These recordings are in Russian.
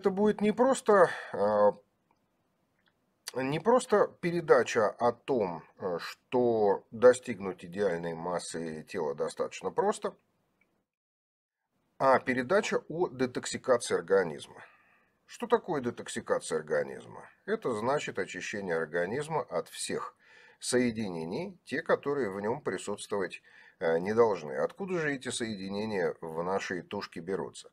это будет не просто, а, не просто передача о том, э, что достигнуть идеальной массы тела достаточно просто, а передача о детоксикации организма. Что такое детоксикация организма? Это значит очищение организма от всех соединений, те, которые в нем присутствовать Э, не должны. Откуда же эти соединения в нашей тушке берутся?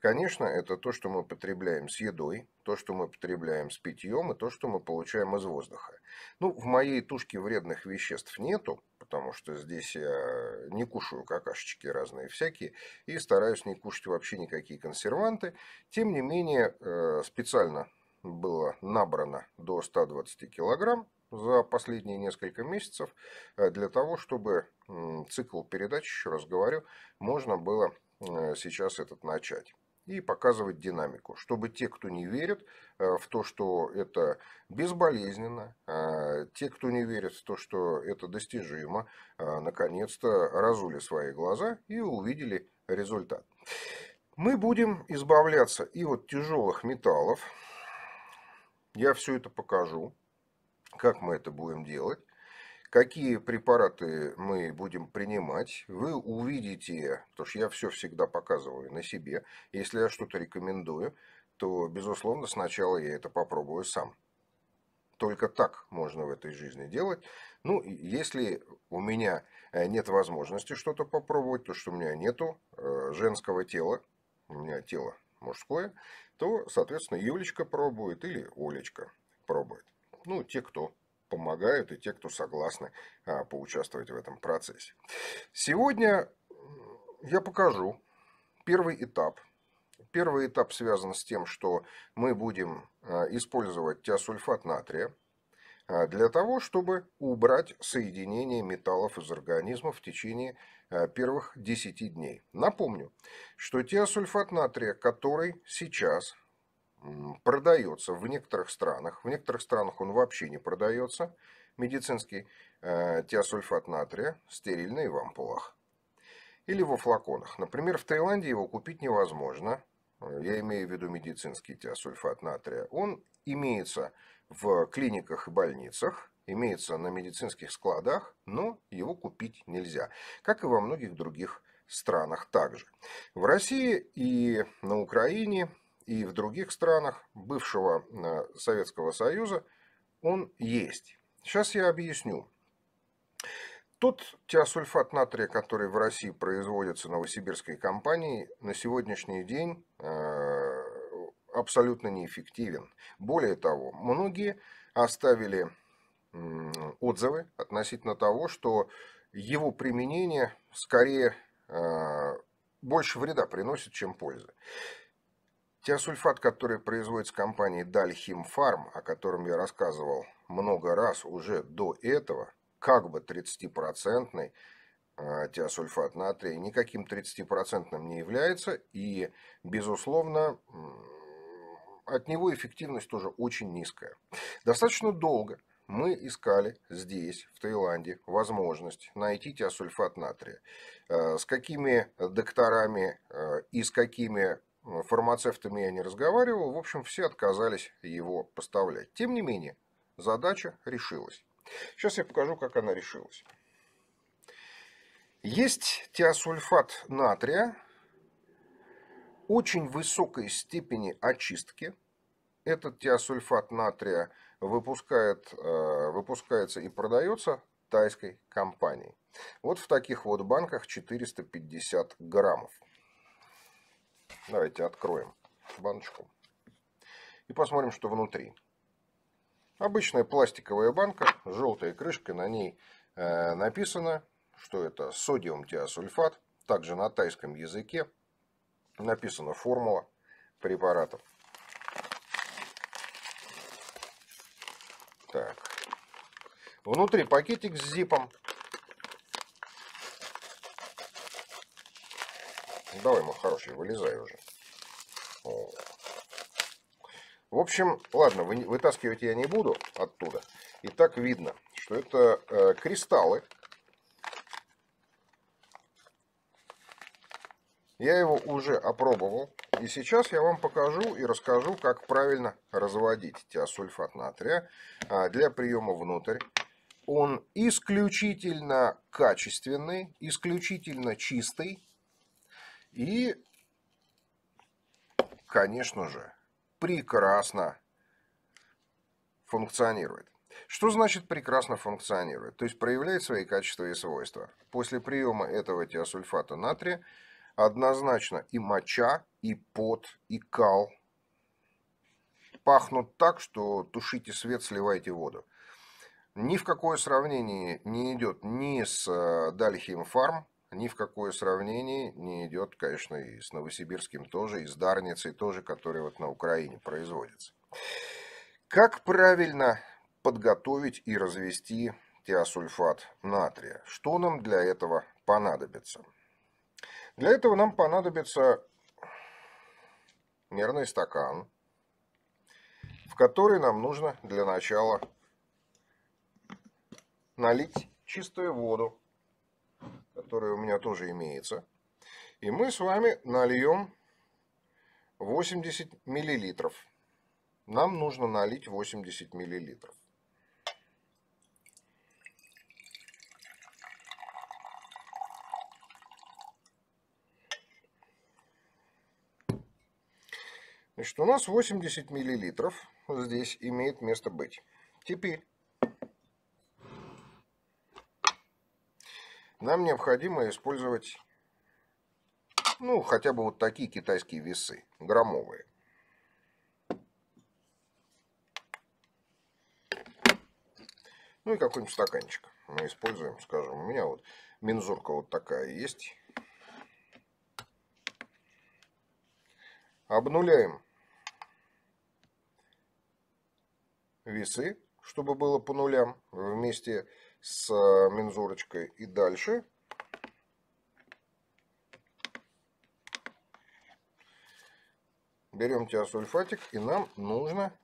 Конечно, это то, что мы потребляем с едой, то, что мы потребляем с питьем и то, что мы получаем из воздуха. Ну, в моей тушке вредных веществ нету, потому что здесь я не кушаю какашечки разные всякие и стараюсь не кушать вообще никакие консерванты. Тем не менее, э, специально было набрано до 120 килограмм, за последние несколько месяцев э, для того, чтобы цикл передач, еще раз говорю, можно было э, сейчас этот начать и показывать динамику, чтобы те, кто не верит э, в то, что это безболезненно, те, кто не верит в то, что это достижимо, наконец-то разули свои глаза и увидели результат. Мы будем избавляться и от тяжелых металлов. Я все это покажу как мы это будем делать, какие препараты мы будем принимать, вы увидите, потому что я все всегда показываю на себе, если я что-то рекомендую, то, безусловно, сначала я это попробую сам. Только так можно в этой жизни делать. Ну, если у меня э, нет возможности что-то попробовать, то что у меня нету э, женского тела, у меня тело мужское, то, соответственно, Юлечка пробует или Олечка пробует ну, те, кто помогают и те, кто согласны а, поучаствовать в этом процессе. Сегодня я покажу первый этап. Первый этап связан с тем, что мы будем а, использовать теосульфат натрия а, для того, чтобы убрать соединение металлов из организма в течение а, первых 10 дней. Напомню, что теосульфат натрия, который сейчас продается в некоторых странах. В некоторых странах он вообще не продается. Медицинский э, тиосульфат натрия стерильный в ампулах. Или во флаконах. Например, в Таиланде его купить невозможно. Э, я имею в виду медицинский тиосульфат натрия. Он имеется в клиниках и больницах, имеется на медицинских складах, но его купить нельзя. Как и во многих других странах также. В России и на Украине и в других странах бывшего э, Советского Союза, он есть. Сейчас я объясню. Тот теосульфат натрия, который в России производится новосибирской компанией, на сегодняшний день э, абсолютно неэффективен. Более того, многие оставили отзывы относительно того, что его применение скорее э, больше вреда приносит, чем пользы. Тиосульфат, который производится компанией Дальхимфарм, о котором я рассказывал много раз уже до этого, как бы 30-процентный а, тиосульфат натрия никаким 30% процентным не является, и, безусловно, от него эффективность тоже очень низкая. Достаточно долго мы искали здесь, в Таиланде, возможность найти тиосульфат натрия. А, с какими докторами а, и с какими Э, фармацевтами я не разговаривал, в общем, все отказались его поставлять. Тем не менее, задача решилась. Сейчас я покажу, как она решилась. Есть теосульфат натрия очень высокой степени очистки. Этот теосульфат натрия выпускает, э, выпускается и продается тайской компанией. Вот в таких вот банках 450 граммов. Давайте откроем баночку и посмотрим, что внутри. Обычная пластиковая банка, желтая крышка, на ней э, написано, что это содиум тиосульфат. Также на тайском языке написана формула препаратов. Так. Внутри пакетик с зипом. Давай, мой хороший, вылезай уже. О. В общем, ладно, вытаскивать я не буду оттуда. И так видно, что это э, кристаллы. Я его уже опробовал. И сейчас я вам покажу и расскажу, как правильно разводить теосульфат натрия а, для приема внутрь. Он исключительно качественный, исключительно чистый. И, конечно же, прекрасно функционирует. Что значит прекрасно функционирует? То есть проявляет свои качества и свойства. После приема этого тиосульфата натрия однозначно и моча, и пот, и кал пахнут так, что тушите свет, сливайте воду. Ни в какое сравнение не идет ни с э, Дальхим Фарм, ни в какое сравнение не идет, конечно, и с Новосибирским тоже, и с Дарницей тоже, которая вот на Украине производится. Как правильно подготовить и развести теосульфат натрия? Что нам для этого понадобится? Для этого нам понадобится мерный стакан, в который нам нужно для начала налить чистую воду которая у меня тоже имеется. И мы с вами нальем 80 миллилитров. Нам нужно налить 80 миллилитров. Значит, у нас 80 миллилитров здесь имеет место быть. Теперь нам необходимо использовать, ну, хотя бы вот такие китайские весы, граммовые. Ну и какой-нибудь стаканчик мы используем, скажем, у меня вот мензурка вот такая есть. Обнуляем весы, чтобы было по нулям вместе с с э, мензурочкой и дальше. Берем теосульфатик, и нам нужно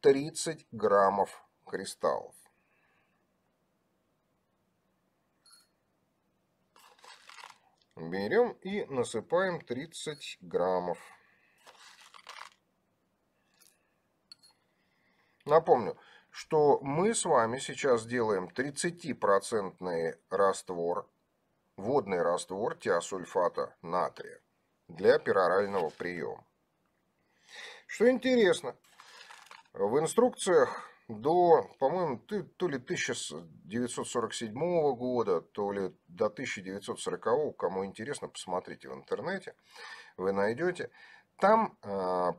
30 граммов кристаллов. Берем и насыпаем 30 граммов. Напомню, что мы с вами сейчас делаем 30% раствор, водный раствор тиосульфата натрия для перорального приема. Что интересно, в инструкциях до, по-моему, то ли 1947 года, то ли до 1940, кому интересно, посмотрите в интернете, вы найдете. Там а,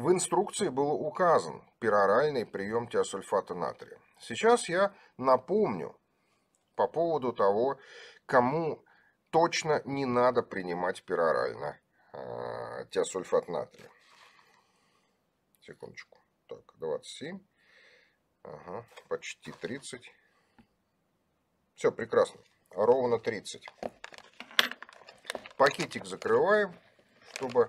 В инструкции было указан пероральный прием тиосульфата натрия. Сейчас я напомню по поводу того, кому точно не надо принимать перорально э, тиосульфат натрия. Секундочку. Так, 27. Ага, почти 30. Все, прекрасно. Ровно 30. Пакетик закрываем, чтобы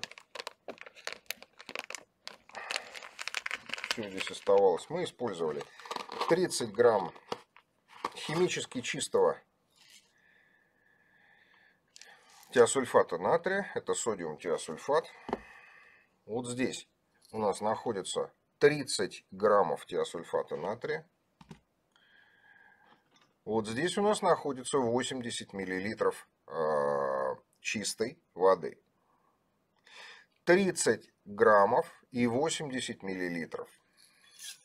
что здесь оставалось, мы использовали 30 грамм химически чистого тиосульфата натрия, это содиум тиосульфат. Вот здесь у нас находится 30 граммов тиосульфата натрия. Вот здесь у нас находится 80 миллилитров э, чистой воды. 30 граммов и 80 миллилитров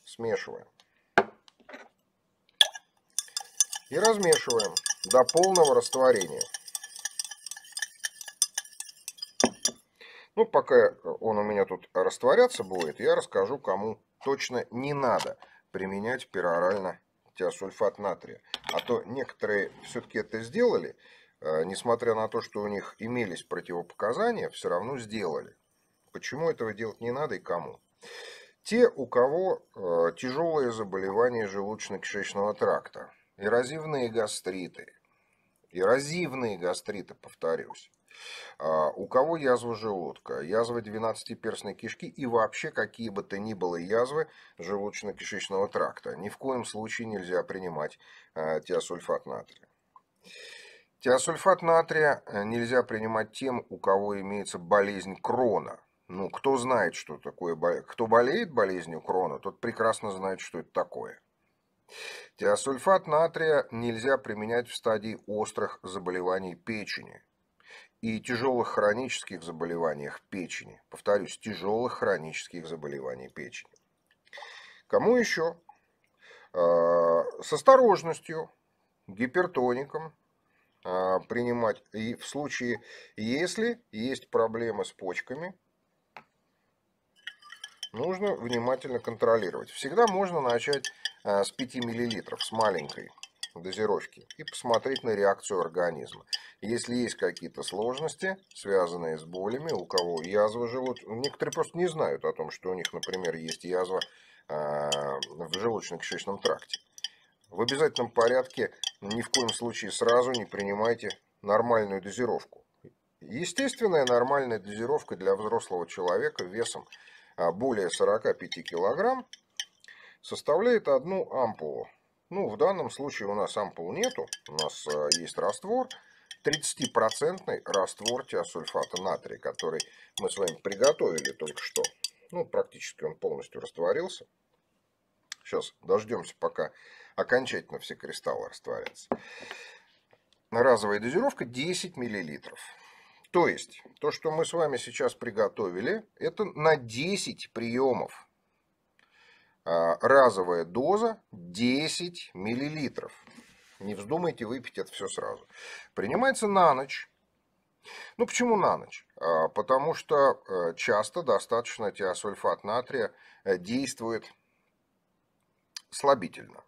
смешиваем. И размешиваем до полного растворения. Ну, пока он у меня тут растворяться будет, я расскажу, кому точно не надо применять перорально теосульфат натрия. А то некоторые все-таки это сделали, э, несмотря на то, что у них имелись противопоказания, все равно сделали. Почему этого делать не надо и кому? Те, у кого э, тяжелые заболевания желудочно-кишечного тракта, эрозивные гастриты, эрозивные гастриты, повторюсь, э, у кого язва желудка, язва 12-перстной кишки и вообще какие бы то ни было язвы желудочно-кишечного тракта, ни в коем случае нельзя принимать э, тиосульфат натрия. Тиосульфат натрия э, нельзя принимать тем, у кого имеется болезнь крона – ну, кто знает, что такое... Кто болеет болезнью Крона, тот прекрасно знает, что это такое. Теосульфат натрия нельзя применять в стадии острых заболеваний печени и тяжелых хронических заболеваниях печени. Повторюсь, тяжелых хронических заболеваний печени. Кому еще? А, с осторожностью, гипертоником а, принимать. И в случае, если есть проблемы с почками – нужно внимательно контролировать. Всегда можно начать э, с 5 мл, с маленькой дозировки и посмотреть на реакцию организма. Если есть какие-то сложности, связанные с болями, у кого язва желудочная, некоторые просто не знают о том, что у них, например, есть язва э, в желудочно-кишечном тракте. В обязательном порядке ни в коем случае сразу не принимайте нормальную дозировку. Естественная нормальная дозировка для взрослого человека весом а более 45 килограмм, составляет одну ампулу. Ну, в данном случае у нас ампул нету, у нас э, есть раствор, 30% раствор тиосульфата натрия, который мы с вами приготовили только что. Ну, практически он полностью растворился. Сейчас дождемся, пока окончательно все кристаллы растворятся. Разовая дозировка 10 миллилитров. То есть, то, что мы с вами сейчас приготовили, это на 10 приемов. А, разовая доза 10 миллилитров. Не вздумайте выпить это все сразу. Принимается на ночь. Ну, почему на ночь? А, потому что э, часто достаточно теосульфат натрия э, действует слабительно.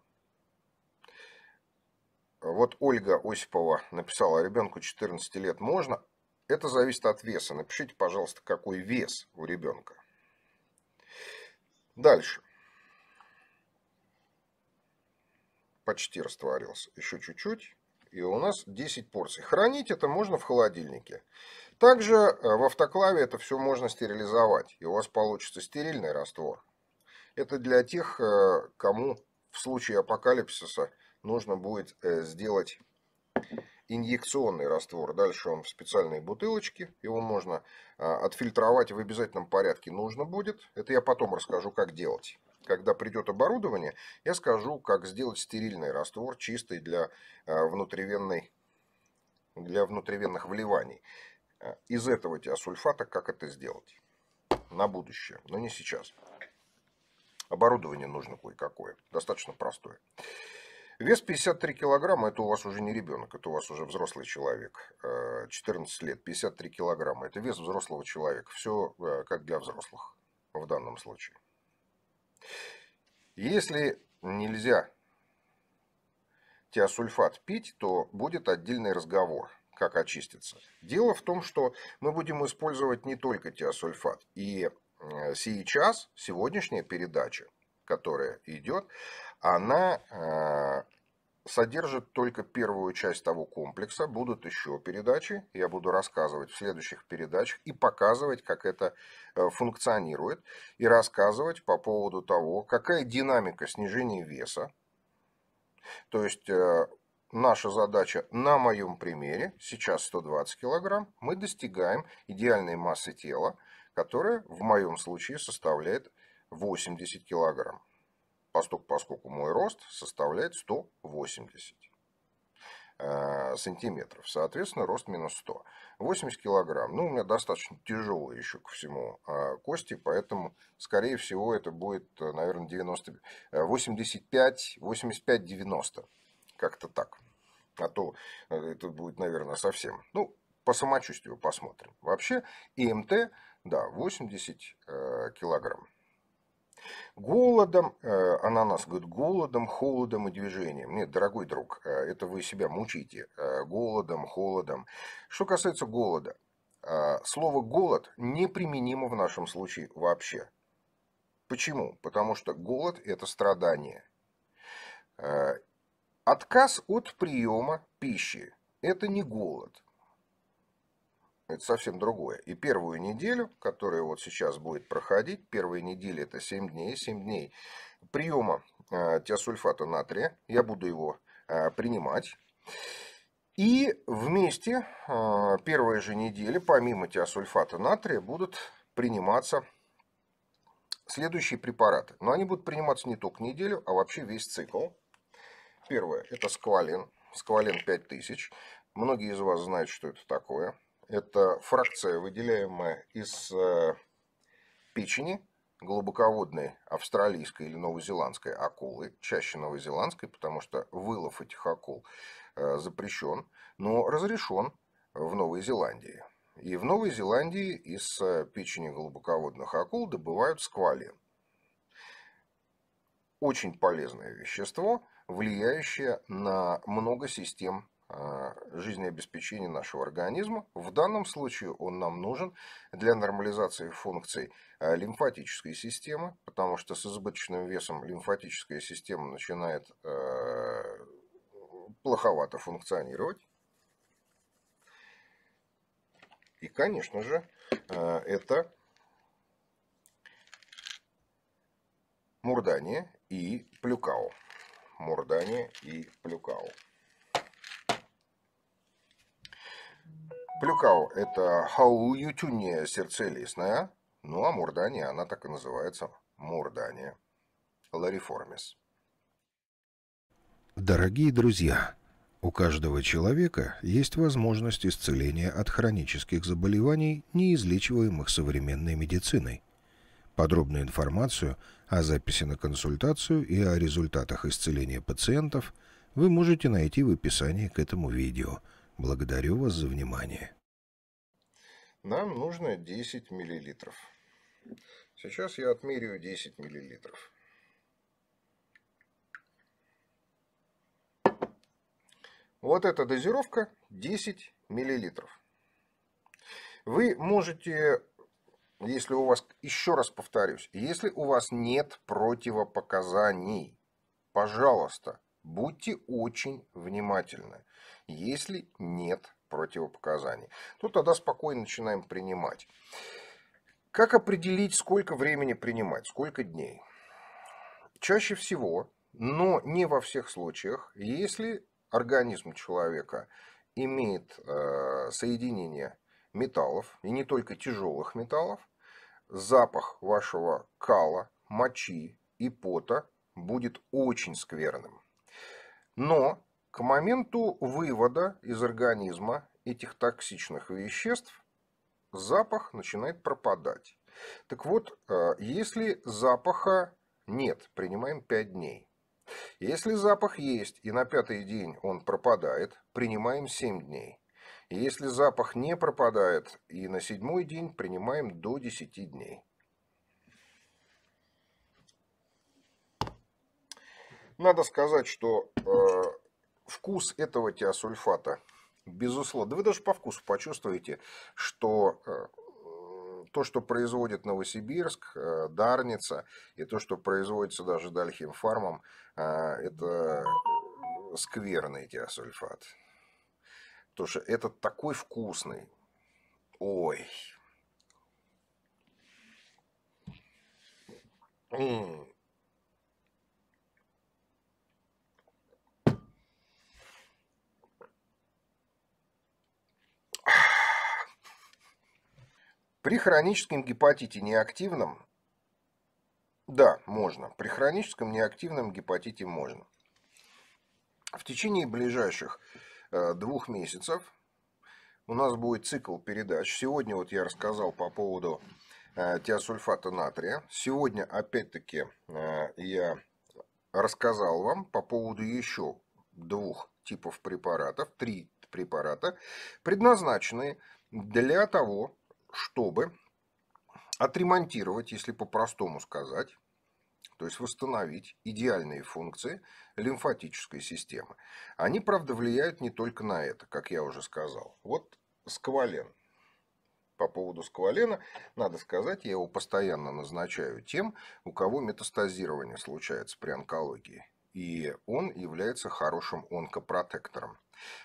Вот Ольга Осипова написала, ребенку 14 лет можно, это зависит от веса. Напишите, пожалуйста, какой вес у ребенка. Дальше. Почти растворился. Еще чуть-чуть. И у нас 10 порций. Хранить это можно в холодильнике. Также э, в автоклаве это все можно стерилизовать. И у вас получится стерильный раствор. Это для тех, э, кому в случае апокалипсиса нужно будет э, сделать инъекционный раствор. Дальше он в специальной бутылочке. Его можно а, отфильтровать в обязательном порядке нужно будет. Это я потом расскажу, как делать. Когда придет оборудование, я скажу, как сделать стерильный раствор, чистый для, а, внутривенной, для внутривенных вливаний. А, из этого диасульфата, как это сделать на будущее, но не сейчас. Оборудование нужно кое-какое, достаточно простое. Вес 53 килограмма, это у вас уже не ребенок, это у вас уже взрослый человек. 14 э, лет, 53 килограмма, это вес взрослого человека. Все э, как для взрослых в данном случае. Если нельзя теосульфат пить, то будет отдельный разговор, как очиститься. Дело в том, что мы будем использовать не только теосульфат. И э, сейчас, сегодняшняя передача – которая идет, она э, содержит только первую часть того комплекса. Будут еще передачи. Я буду рассказывать в следующих передачах и показывать, как это э, функционирует. И рассказывать по поводу того, какая динамика снижения веса. То есть э, наша задача на моем примере, сейчас 120 килограмм, мы достигаем идеальной массы тела, которая в моем случае составляет 80 килограмм, поскольку, мой рост составляет 180 э, сантиметров. Соответственно, рост минус 100. 80 килограмм. Ну, у меня достаточно тяжелые еще ко всему а, кости, поэтому, скорее всего, это будет, наверное, 90, 85, 85-90. Как-то так. А то э, это будет, наверное, совсем. Ну, по самочувствию посмотрим. Вообще, ИМТ, да, 80 э, килограмм. Голодом, э, она нас говорит, голодом, холодом и движением. Нет, дорогой друг, э, это вы себя мучите э, голодом, холодом. Что касается голода, слово «голод» неприменимо в нашем случае вообще. Почему? Потому что голод – это страдание. Отказ от приема пищи – это не голод это совсем другое. И первую неделю, которая вот сейчас будет проходить, первая неделя это 7 дней, 7 дней приема э, тиосульфата натрия, я буду его э, принимать. И вместе э, первая же неделя, помимо тиосульфата натрия, будут приниматься следующие препараты. Но они будут приниматься не только неделю, а вообще весь цикл. Первое – это сквален, сквален 5000. Многие из вас знают, что это такое. Это фракция, выделяемая из э, печени глубоководной австралийской или новозеландской акулы, чаще новозеландской, потому что вылов этих акул э, запрещен, но разрешен в Новой Зеландии. И в Новой Зеландии из э, печени глубоководных акул добывают сквалин. Очень полезное вещество, влияющее на много систем а, жизнеобеспечения нашего организма. В данном случае он нам нужен для нормализации функций а, лимфатической системы, потому что с избыточным весом лимфатическая система начинает а, плоховато функционировать. И, конечно же, это мурдание и плюкау. Мурдание и плюкау. Плюкау – это Хаулютюния сердцелистная, ну а Мурдания, она так и называется – Мурдания. Лариформис. Дорогие друзья, у каждого человека есть возможность исцеления от хронических заболеваний, неизлечиваемых современной медициной. Подробную информацию о записи на консультацию и о результатах исцеления пациентов вы можете найти в описании к этому видео – Благодарю вас за внимание. Нам нужно 10 миллилитров. Сейчас я отмеряю 10 миллилитров. Вот эта дозировка 10 миллилитров. Вы можете, если у вас, еще раз повторюсь, если у вас нет противопоказаний, пожалуйста, будьте очень внимательны если нет противопоказаний. То ну, тогда спокойно начинаем принимать. Как определить, сколько времени принимать, сколько дней? Чаще всего, но не во всех случаях, если организм человека имеет э, соединение металлов, и не только тяжелых металлов, запах вашего кала, мочи и пота будет очень скверным. Но к моменту вывода из организма этих токсичных веществ запах начинает пропадать. Так вот, э, если запаха нет, принимаем 5 дней. Если запах есть и на пятый день он пропадает, принимаем 7 дней. Если запах не пропадает и на седьмой день, принимаем до 10 дней. Надо сказать, что э, вкус этого теосульфата, безусловно, да вы даже по вкусу почувствуете, что э, то, что производит Новосибирск, э, Дарница, и то, что производится даже Дальхимфармом, э, это скверный теосульфат. Потому что этот такой вкусный. Ой. -м -м. При хроническом гепатите неактивном, да, можно. При хроническом неактивном гепатите можно. В течение ближайших э, двух месяцев у нас будет цикл передач. Сегодня вот я рассказал по поводу э, тиосульфата натрия. Сегодня опять-таки э, я рассказал вам по поводу еще двух типов препаратов, три препарата, предназначенные для того, чтобы отремонтировать, если по-простому сказать, то есть восстановить идеальные функции лимфатической системы. Они, правда, влияют не только на это, как я уже сказал. Вот сквален. По поводу сквалена, надо сказать, я его постоянно назначаю тем, у кого метастазирование случается при онкологии и он является хорошим онкопротектором.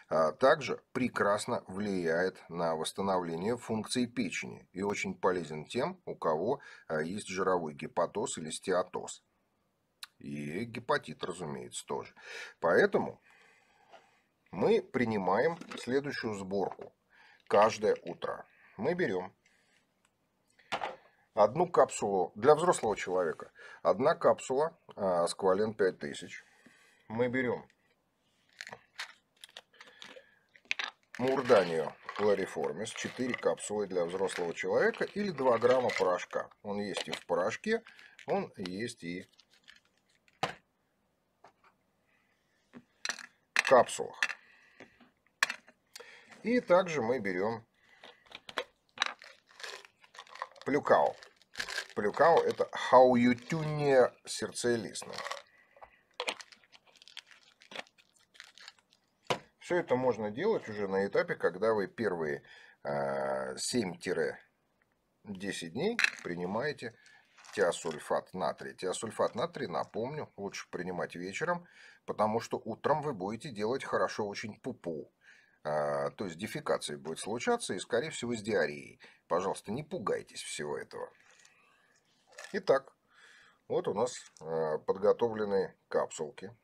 А, также прекрасно влияет на восстановление функций печени и очень полезен тем, у кого а, есть жировой гепатоз или стеатоз. И гепатит, разумеется, тоже. Поэтому мы принимаем следующую сборку каждое утро. Мы берем одну капсулу для взрослого человека. Одна капсула а, сквален 5000. Мы берем мурданию лариформис, 4 капсулы для взрослого человека или 2 грамма порошка. Он есть и в порошке, он есть и в капсулах. И также мы берем плюкау. Плюкау это how you хауютюния сердцелистная. Все это можно делать уже на этапе, когда вы первые 7-10 а, дней принимаете тиосульфат натрия. Тиосульфат натрия, напомню, лучше принимать вечером, потому что утром вы будете делать хорошо очень пупу. -пу. А, то есть дефекация будет случаться и, скорее всего, с диареей. Пожалуйста, не пугайтесь всего этого. Итак, вот у нас а, подготовлены капсулки.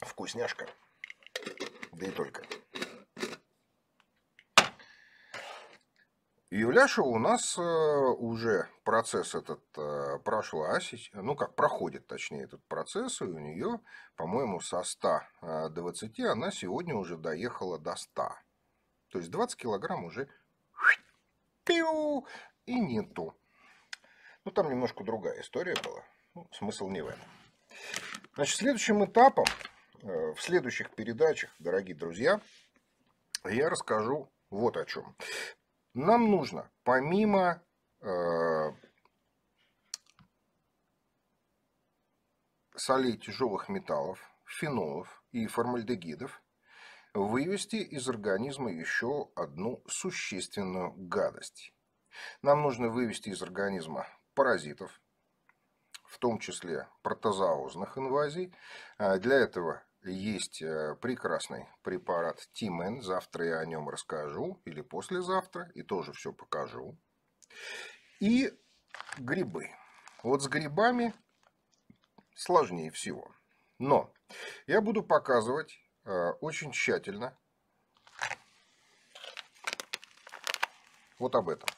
Вкусняшка. Да и только. И Юляша у нас э, уже процесс этот э, прошла, ну как, проходит точнее этот процесс, и у нее, по-моему, со 100 20 э, она сегодня уже доехала до 100. То есть 20 килограмм уже и нету. Ну там немножко другая история была, ну, смысл не в этом. Значит, следующим этапом, в следующих передачах, дорогие друзья, я расскажу вот о чем нам нужно помимо э, солей тяжелых металлов, фенолов и формальдегидов вывести из организма еще одну существенную гадость. Нам нужно вывести из организма паразитов, в том числе протозаозных инвазий. Э, для этого есть э, прекрасный препарат Тимен. Завтра я о нем расскажу или послезавтра, и тоже все покажу. И грибы. Вот с грибами сложнее всего. Но я буду показывать э, очень тщательно вот об этом.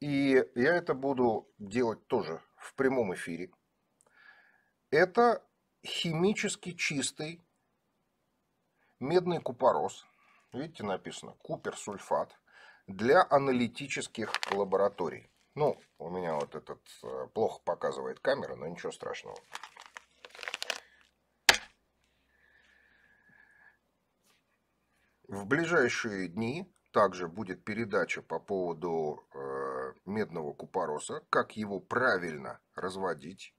И я это буду делать тоже в прямом эфире. Это химически чистый медный купорос, видите, написано куперсульфат, для аналитических лабораторий. Ну, у меня вот этот э, плохо показывает камера, но ничего страшного. В ближайшие дни также будет передача по поводу э, медного купороса, как его правильно разводить,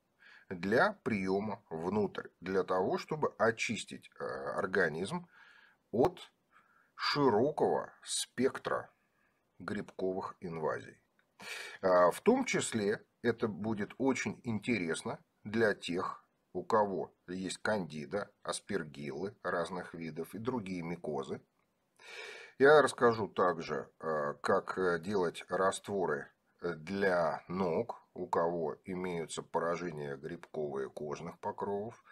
для приема внутрь, для того, чтобы очистить э, организм от широкого спектра грибковых инвазий. А, в том числе это будет очень интересно для тех, у кого есть кандида, аспергиллы разных видов и другие микозы. Я расскажу также, э, как э, делать растворы для ног, у кого имеются поражения грибковые кожных покровов.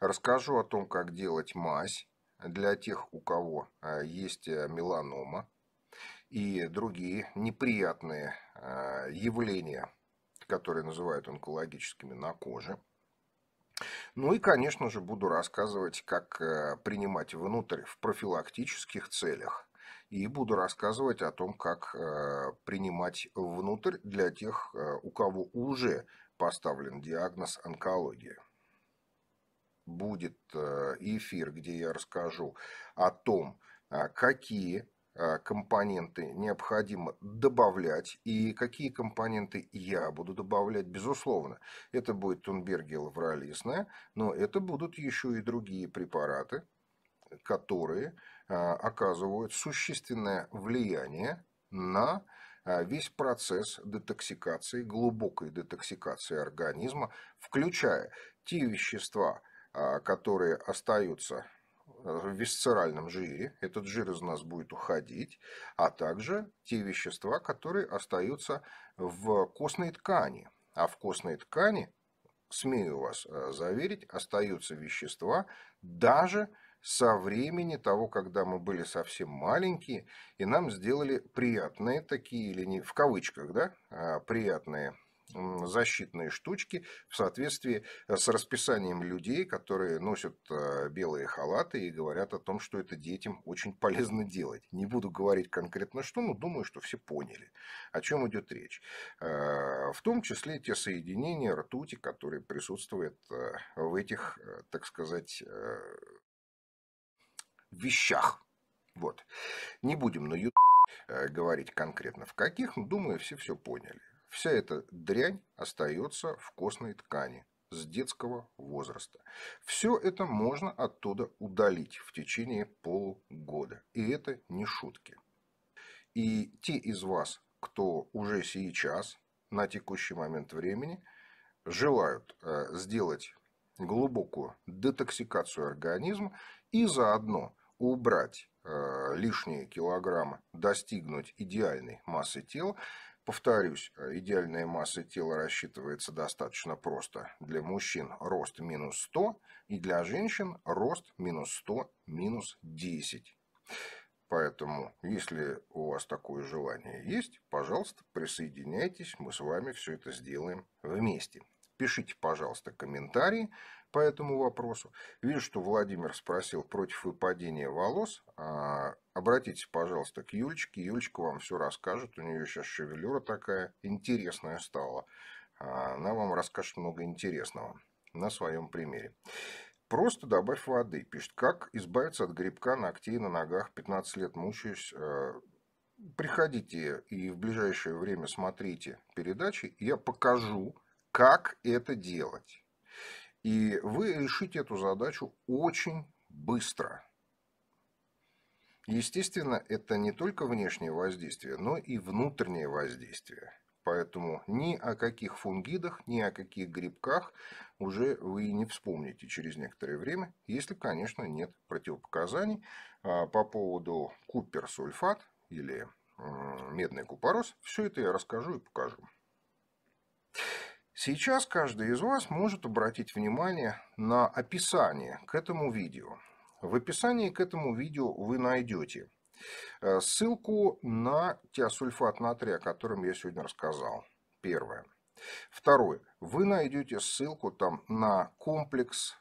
Расскажу о том, как делать мазь для тех, у кого э, есть э, меланома и другие неприятные э, явления, которые называют онкологическими на коже. Ну и, конечно же, буду рассказывать, как принимать внутрь в профилактических целях и буду рассказывать о том, как э, принимать внутрь для тех, э, у кого уже поставлен диагноз онкология. Будет э, эфир, где я расскажу о том, а, какие а, компоненты необходимо добавлять и какие компоненты я буду добавлять, безусловно. Это будет тунбергия лавролистная, но это будут еще и другие препараты, которые а, оказывают существенное влияние на а, весь процесс детоксикации, глубокой детоксикации организма, включая те вещества, а, которые остаются в висцеральном жире, этот жир из нас будет уходить, а также те вещества, которые остаются в костной ткани. А в костной ткани, смею вас заверить, остаются вещества даже со времени того, когда мы были совсем маленькие, и нам сделали приятные такие, или не в кавычках, да, а приятные защитные штучки в соответствии э, с расписанием людей, которые носят э, белые халаты и говорят о том, что это детям очень полезно делать. Не буду говорить конкретно что, но думаю, что все поняли, о чем идет речь. Э, в том числе те соединения ртути, которые присутствуют в этих, так сказать, вещах. Вот. Не будем на YouTube э, говорить конкретно в каких, но думаю, все все поняли. Вся эта дрянь остается в костной ткани с детского возраста. Все это можно оттуда удалить в течение полугода. И это не шутки. И те из вас, кто уже сейчас, на текущий момент времени, желают э, сделать глубокую детоксикацию организма и заодно убрать э, лишние килограммы, достигнуть идеальной массы тела. Повторюсь, э, идеальная масса тела рассчитывается достаточно просто. Для мужчин рост минус 100 и для женщин рост минус 100 минус 10. Поэтому, если у вас такое желание есть, пожалуйста, присоединяйтесь, мы с вами все это сделаем вместе. Пишите, пожалуйста, комментарии по этому вопросу. Вижу, что Владимир спросил против выпадения волос. А, обратитесь, пожалуйста, к Юлечке. Юлечка вам все расскажет. У нее сейчас шевелюра такая интересная стала. А, она вам расскажет много интересного на своем примере. Просто добавь воды. Пишет, как избавиться от грибка ногтей на ногах. 15 лет мучаюсь. Э, приходите и в ближайшее время смотрите передачи. Я покажу, как это делать. И вы решите эту задачу очень быстро. Естественно, это не только внешнее воздействие, но и внутреннее воздействие. Поэтому ни о каких фунгидах, ни о каких грибках уже вы не вспомните через некоторое время, если, конечно, нет противопоказаний. А, по поводу куперсульфат или медный купорос, все это я расскажу и покажу. Сейчас каждый из вас может обратить внимание на описание к этому видео. В описании к этому видео вы найдете э, ссылку на тиосульфат натрия, о котором я сегодня рассказал. Первое. Второе. Вы найдете ссылку там на комплекс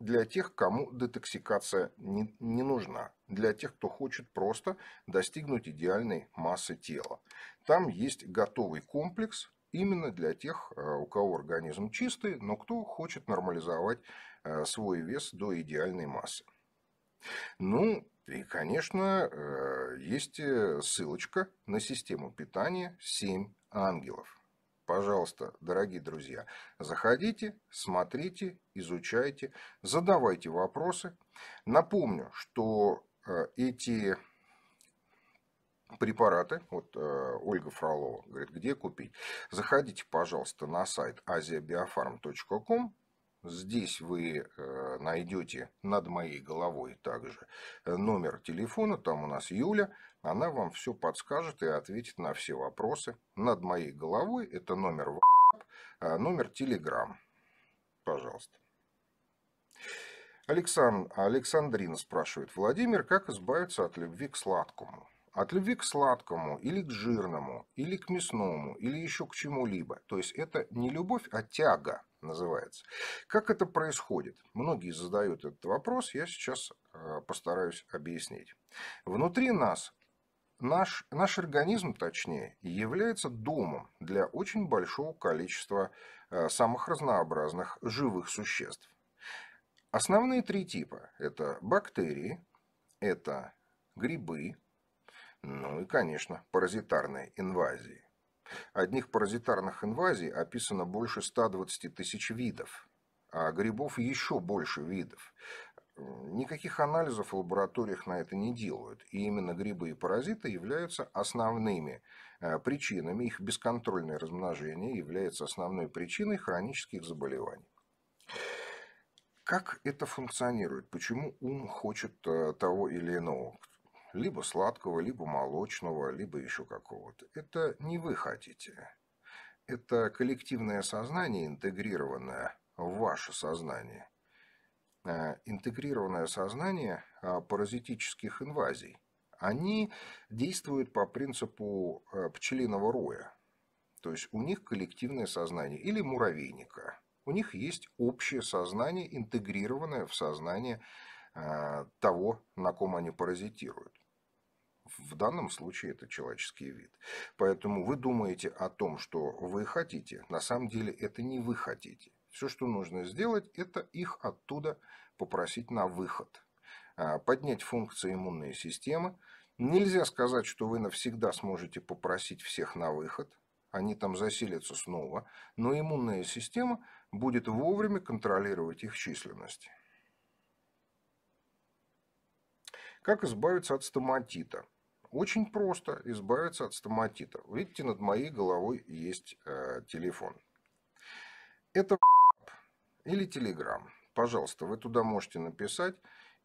для тех, кому детоксикация не, не нужна. Для тех, кто хочет просто достигнуть идеальной массы тела. Там есть готовый комплекс, именно для тех, э, у кого организм чистый, но кто хочет нормализовать э, свой вес до идеальной массы. Ну, и, конечно, э, есть ссылочка на систему питания 7 ангелов. Пожалуйста, дорогие друзья, заходите, смотрите, изучайте, задавайте вопросы. Напомню, что эти препараты, вот э, Ольга Фролова говорит, где купить, заходите, пожалуйста, на сайт asiabiofarm.com, Здесь вы э, найдете над моей головой также э, номер телефона, там у нас Юля, она вам все подскажет и ответит на все вопросы. Над моей головой это номер WhatsApp, э, номер Telegram. Пожалуйста. Александр, Александрина спрашивает, Владимир, как избавиться от любви к сладкому? От любви к сладкому, или к жирному, или к мясному, или еще к чему-либо. То есть это не любовь, а тяга называется. Как это происходит? Многие задают этот вопрос, я сейчас э, постараюсь объяснить. Внутри нас наш, наш организм, точнее, является домом для очень большого количества э, самых разнообразных живых существ. Основные три типа – это бактерии, это грибы ну и, конечно, паразитарные инвазии. Одних паразитарных инвазий описано больше 120 тысяч видов, а грибов еще больше видов. Никаких анализов в лабораториях на это не делают, и именно грибы и паразиты являются основными э, причинами, их бесконтрольное размножение является основной причиной хронических заболеваний. Как это функционирует? Почему ум хочет э, того или иного? либо сладкого, либо молочного, либо еще какого-то. Это не вы хотите. Это коллективное сознание, интегрированное в ваше сознание. А, интегрированное сознание а, паразитических инвазий. Они действуют по принципу э, пчелиного роя. То есть у них коллективное сознание или муравейника. У них есть общее сознание, интегрированное в сознание а, того, на ком они паразитируют. В данном случае это человеческий вид. Поэтому вы думаете о том, что вы хотите. На самом деле это не вы хотите. Все, что нужно сделать, это их оттуда попросить на выход. А, поднять функции иммунной системы. Нельзя сказать, что вы навсегда сможете попросить всех на выход. Они там заселятся снова. Но иммунная система будет вовремя контролировать их численность. Как избавиться от стоматита? Очень просто избавиться от стоматита. Видите, над моей головой есть э, телефон. Это или телеграм. Пожалуйста, вы туда можете написать.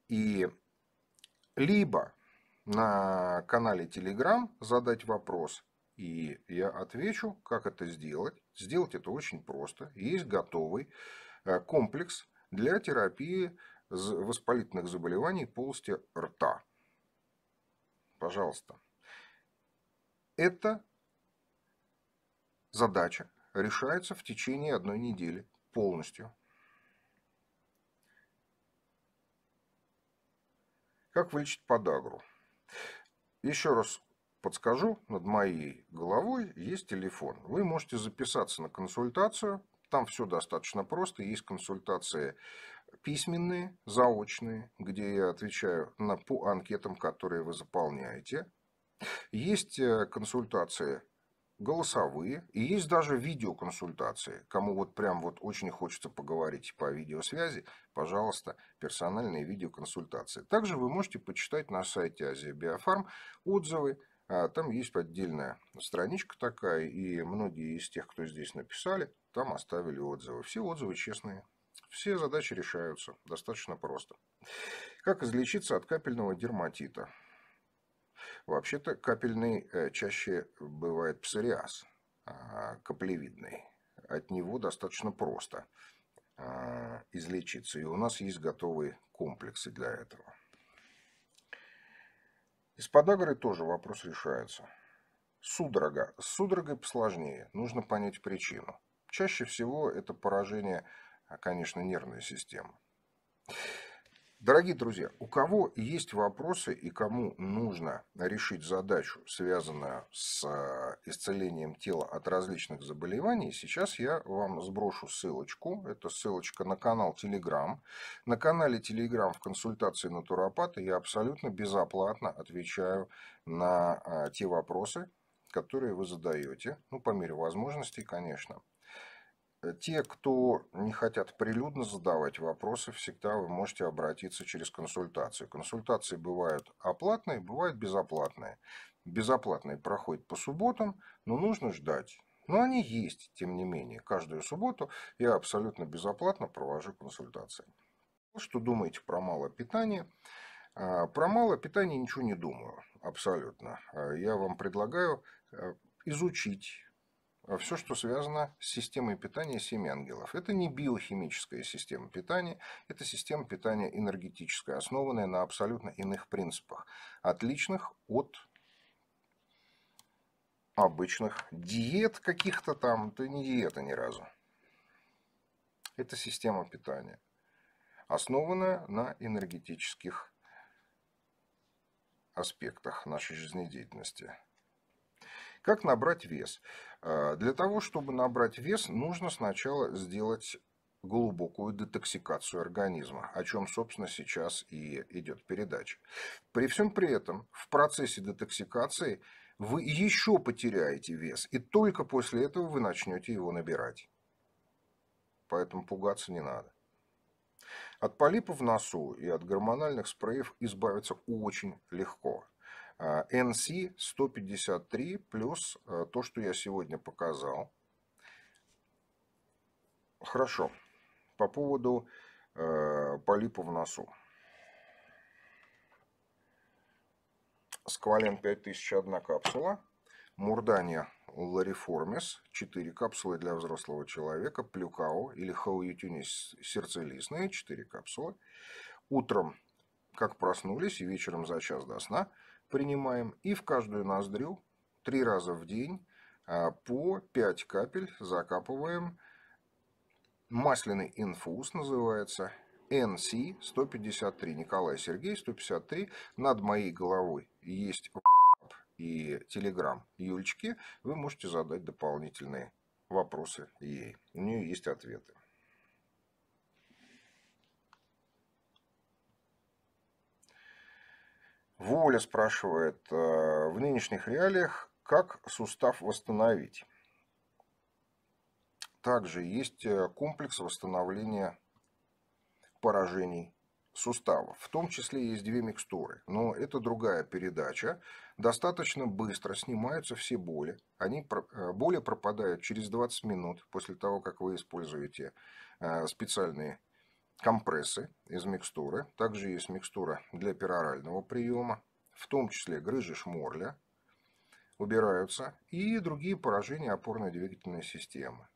И либо на канале телеграм задать вопрос, и я отвечу, как это сделать. Сделать это очень просто. Есть готовый э, комплекс для терапии воспалительных заболеваний полости рта пожалуйста. Эта задача решается в течение одной недели полностью. Как вылечить подагру? Еще раз подскажу, над моей головой есть телефон. Вы можете записаться на консультацию. Там все достаточно просто. Есть консультации письменные, заочные, где я отвечаю на, по анкетам, которые вы заполняете. Есть э, консультации голосовые, и есть даже видеоконсультации. Кому вот прям вот очень хочется поговорить по видеосвязи, пожалуйста, персональные видеоконсультации. Также вы можете почитать на сайте Азия Биофарм отзывы. А, там есть отдельная страничка такая, и многие из тех, кто здесь написали, там оставили отзывы. Все отзывы честные. Все задачи решаются достаточно просто. Как излечиться от капельного дерматита? Вообще-то капельный э, чаще бывает псориаз, а каплевидный. От него достаточно просто а, излечиться. И у нас есть готовые комплексы для этого. Из подагры тоже вопрос решается. Судорога. С судорогой посложнее. Нужно понять причину. Чаще всего это поражение а, конечно, нервная система. Дорогие друзья, у кого есть вопросы и кому нужно решить задачу, связанную с э, исцелением тела от различных заболеваний, сейчас я вам сброшу ссылочку. Это ссылочка на канал Telegram. На канале Telegram в консультации натуропата я абсолютно безоплатно отвечаю на э, те вопросы, которые вы задаете, ну, по мере возможностей, конечно. Те, кто не хотят прилюдно задавать вопросы, всегда вы можете обратиться через консультацию. Консультации бывают оплатные, бывают безоплатные. Безоплатные проходят по субботам, но нужно ждать. Но они есть, тем не менее. Каждую субботу я абсолютно безоплатно провожу консультации. Что думаете про малое питание? А, про малое питание ничего не думаю, абсолютно. А, я вам предлагаю а, изучить а все, что связано с системой питания семи ангелов. Это не биохимическая система питания, это система питания энергетическая, основанная на абсолютно иных принципах, отличных от обычных диет каких-то там, это не диета ни разу. Это система питания, основанная на энергетических аспектах нашей жизнедеятельности. Как набрать вес? А, для того, чтобы набрать вес, нужно сначала сделать глубокую детоксикацию организма, о чем, собственно, сейчас и идет передача. При всем при этом в процессе детоксикации вы еще потеряете вес, и только после этого вы начнете его набирать. Поэтому пугаться не надо. От полипа в носу и от гормональных спреев избавиться очень легко. NC а, 153 плюс а, то, что я сегодня показал. Хорошо. По поводу а, полипа в носу. Сквален одна капсула. Мурдания лариформис 4 капсулы для взрослого человека. Плюкао или хауютюнис сердцелистные 4 капсулы. Утром, как проснулись, и вечером за час до сна – принимаем и в каждую ноздрю три раза в день а, по 5 капель закапываем масляный инфуз, называется NC-153. Николай Сергей, 153. Над моей головой есть и телеграм Юлечки. Вы можете задать дополнительные вопросы ей. У нее есть ответы. Воля спрашивает, э, в нынешних реалиях как сустав восстановить? Также есть э, комплекс восстановления поражений суставов. В том числе есть две микстуры, но это другая передача. Достаточно быстро снимаются все боли. Они, э, боли пропадают через 20 минут после того, как вы используете специальные компрессы из микстуры. Также есть микстура для перорального приема, в том числе грыжи шморля убираются и другие поражения опорно-двигательной системы.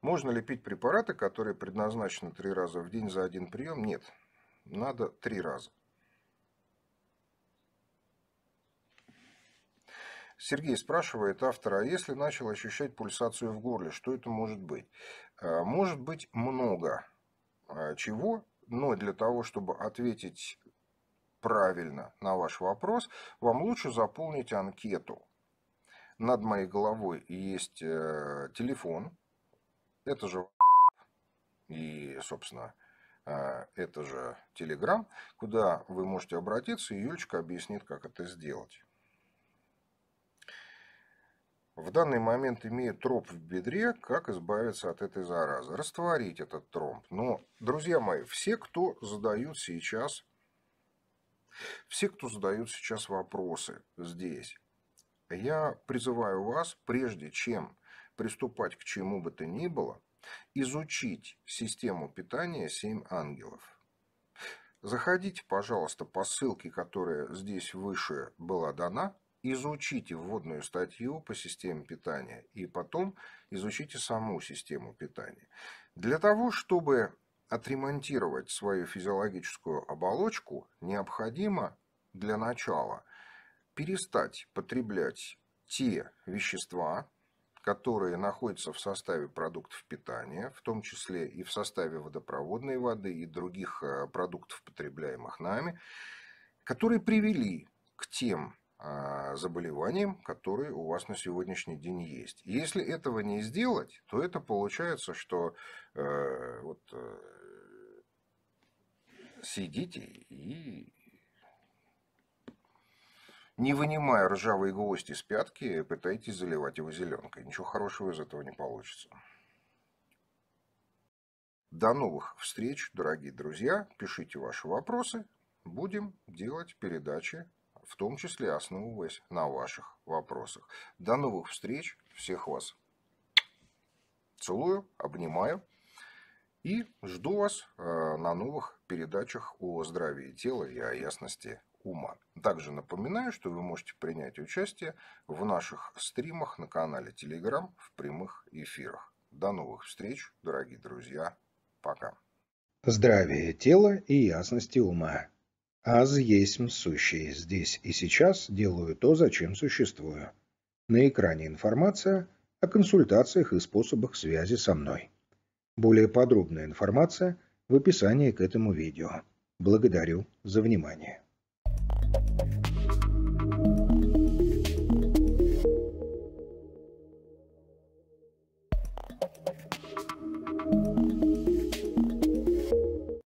Можно ли пить препараты, которые предназначены три раза в день за один прием? Нет, надо три раза. Сергей спрашивает автора, а если начал ощущать пульсацию в горле, что это может быть? А, может быть много а, чего, но для того, чтобы ответить правильно на ваш вопрос, вам лучше заполнить анкету. Над моей головой есть э, телефон. Это же и, собственно, а, это же телеграм, куда вы можете обратиться, и Юлечка объяснит, как это сделать в данный момент имеет тромб в бедре, как избавиться от этой заразы? Растворить этот тромб. Но, друзья мои, все, кто задают сейчас, все, кто задают сейчас вопросы здесь, я призываю вас, прежде чем приступать к чему бы то ни было, изучить систему питания 7 ангелов. Заходите, пожалуйста, по ссылке, которая здесь выше была дана, изучите вводную статью по системе питания и потом изучите саму систему питания. Для того, чтобы отремонтировать свою физиологическую оболочку, необходимо для начала перестать потреблять те вещества, которые находятся в составе продуктов питания, в том числе и в составе водопроводной воды и других э, продуктов, потребляемых нами, которые привели к тем а, заболеванием, которые у вас на сегодняшний день есть. если этого не сделать, то это получается, что э, вот, э, сидите и не вынимая ржавые гвозди из пятки, пытайтесь заливать его зеленкой. Ничего хорошего из этого не получится. До новых встреч, дорогие друзья. Пишите ваши вопросы. Будем делать передачи в том числе основываясь на ваших вопросах. До новых встреч, всех вас целую, обнимаю и жду вас э, на новых передачах о здравии тела и о ясности ума. Также напоминаю, что вы можете принять участие в наших стримах на канале Telegram в прямых эфирах. До новых встреч, дорогие друзья. Пока. Здравие тела и ясности ума аз есть сущие здесь и сейчас делаю то, зачем существую. На экране информация о консультациях и способах связи со мной. Более подробная информация в описании к этому видео. Благодарю за внимание.